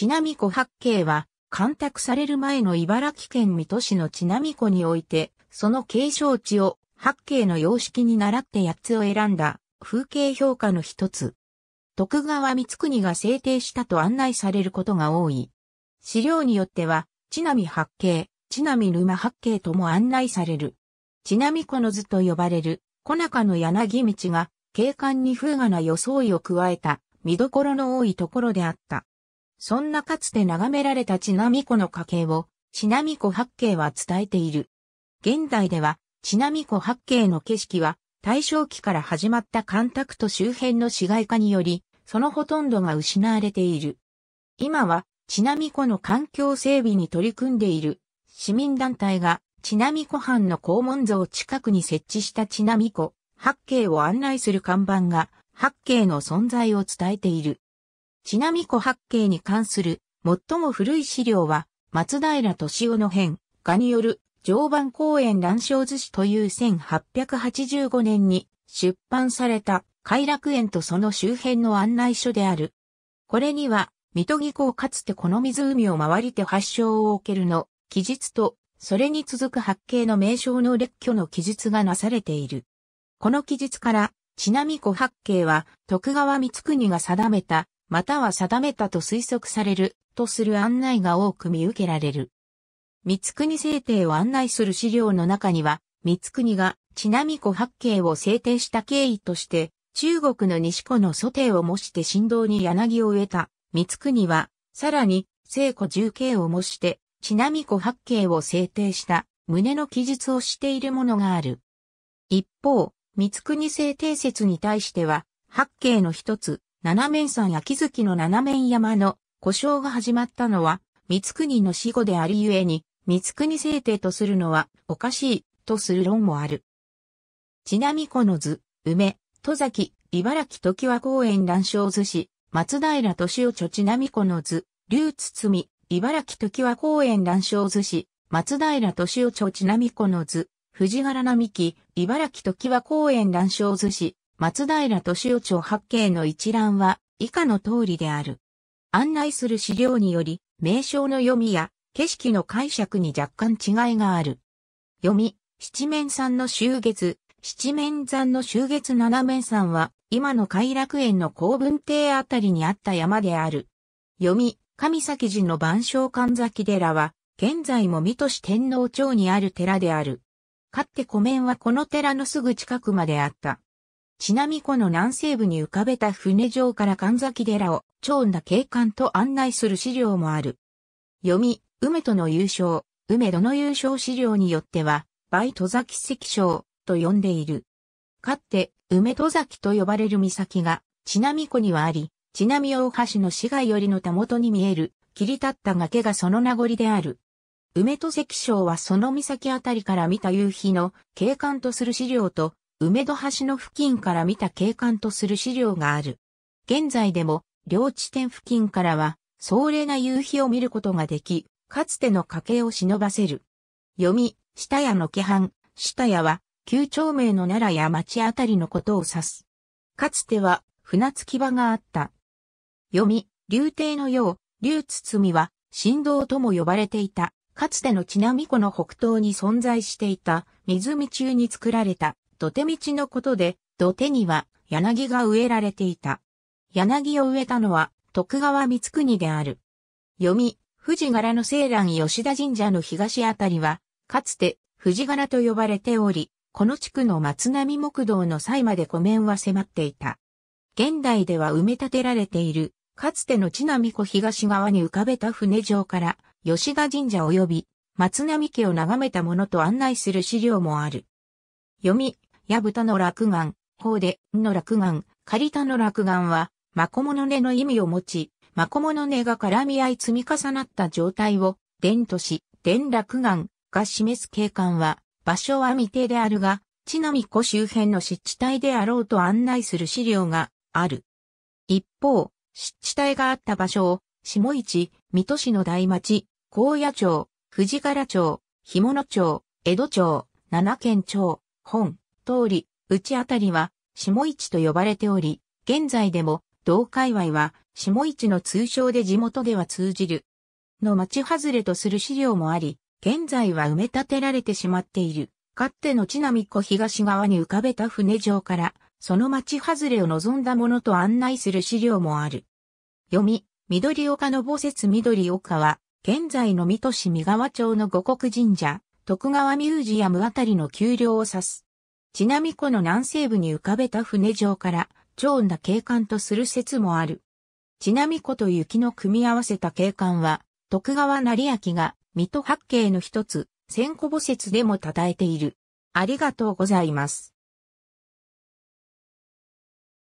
ちなみ湖八景は、干拓される前の茨城県水戸市のちなみ湖において、その継承地を八景の様式に倣って八つを選んだ風景評価の一つ。徳川光国が制定したと案内されることが多い。資料によっては、ちなみ八景、ちなみ沼八景とも案内される。ちなみ湖の図と呼ばれる、小中の柳道が、景観に風雅な装いを加えた、見どころの多いところであった。そんなかつて眺められたちなみ湖の家系を、ちなみ湖八景は伝えている。現代では、ちなみ湖八景の景色は、大正期から始まった干拓と周辺の市街化により、そのほとんどが失われている。今は、ちなみ湖の環境整備に取り組んでいる、市民団体が、ちなみ湖畔の公門像近くに設置したちなみ湖、八景を案内する看板が、八景の存在を伝えている。ちなみ湖八景に関する最も古い資料は、松平敏夫の編、画による常磐公園乱章図史という1885年に出版された偕楽園とその周辺の案内書である。これには、水戸木港かつてこの湖を回りて発祥を受けるの記述と、それに続く八景の名称の列挙の記述がなされている。この記述から、ちなみ湖八景は徳川光国が定めたまたは定めたと推測される、とする案内が多く見受けられる。三国制定を案内する資料の中には、三国が、ちなみ湖八景を制定した経緯として、中国の西湖の蘇帝を模して振動に柳を植えた、三国は、さらに、聖湖十景を模して、ちなみ湖八景を制定した、胸の記述をしているものがある。一方、三国制定説に対しては、八景の一つ、七面山や木月の七面山の故障が始まったのは、三国の死後でありゆえに、三国聖帝とするのはおかしいとする論もある。ちなみこの図、梅、戸崎、茨城時和公園乱章図市、松平敏夫著ちなみこの図、竜包、茨城時和公園乱章図市、松平敏夫著ちなみこの図、藤原並木、茨城時和公園乱章図市、松平敏夫町八景の一覧は以下の通りである。案内する資料により、名称の読みや景色の解釈に若干違いがある。読み、七面山の終月、七面山の終月七面山は、今の偕楽園の公文邸あたりにあった山である。読み、神崎寺の万象神崎寺は、現在も水戸市天皇町にある寺である。かって湖面はこの寺のすぐ近くまであった。ちなみ湖の南西部に浮かべた船上から神崎寺を、長な景観と案内する資料もある。読み、梅との優勝、梅戸の優勝資料によっては、バイ戸崎石章と呼んでいる。かって、梅戸崎と呼ばれる岬が、ちなみ湖にはあり、ちなみ大橋の市街よりのたもとに見える、切り立った崖がその名残である。梅戸石章はその岬あたりから見た夕日の景観とする資料と、梅戸橋の付近から見た景観とする資料がある。現在でも、両地点付近からは、壮麗な夕日を見ることができ、かつての家系を忍ばせる。読み、下屋の規範、下屋は、旧町名の奈良や町あたりのことを指す。かつては、船着き場があった。読み、竜亭のよう、竜包は、神道とも呼ばれていた、かつての津波湖の北東に存在していた、湖中に作られた土手道のことで、土手には柳が植えられていた。柳を植えたのは徳川光国である。読み、藤柄の青蘭吉田神社の東あたりは、かつて藤柄と呼ばれており、この地区の松並木道の際まで湖面は迫っていた。現代では埋め立てられている、かつての千波湖東側に浮かべた船上から、吉田神社及び松並家を眺めたものと案内する資料もある。読み、矢蓋の落眼、法で、の落眼、借田の落眼は、まこもの根の意味を持ち、まこもの根が絡み合い積み重なった状態を、伝とし、伝落眼が示す景観は、場所は未定であるが、地の湖周辺の湿地帯であろうと案内する資料がある。一方、湿地帯があった場所を、下市、水戸市の大町、高野町、藤原町、干物町、江戸町、七県町、本、通り、内あたりは、下市と呼ばれており、現在でも、同界隈は、下市の通称で地元では通じる。の町外れとする資料もあり、現在は埋め立てられてしまっている。かつてのちなみ湖東側に浮かべた船上から、その町外れを望んだものと案内する資料もある。読み、緑岡の母説緑岡は、現在の水戸市三河町の五国神社、徳川ミュージアムあたりの丘陵を指す。ちなみ湖の南西部に浮かべた船上から、超んだ景観とする説もある。ちなみ湖と雪の組み合わせた景観は、徳川成明が、水戸八景の一つ、千古墓説でも称えている。ありがとうございます。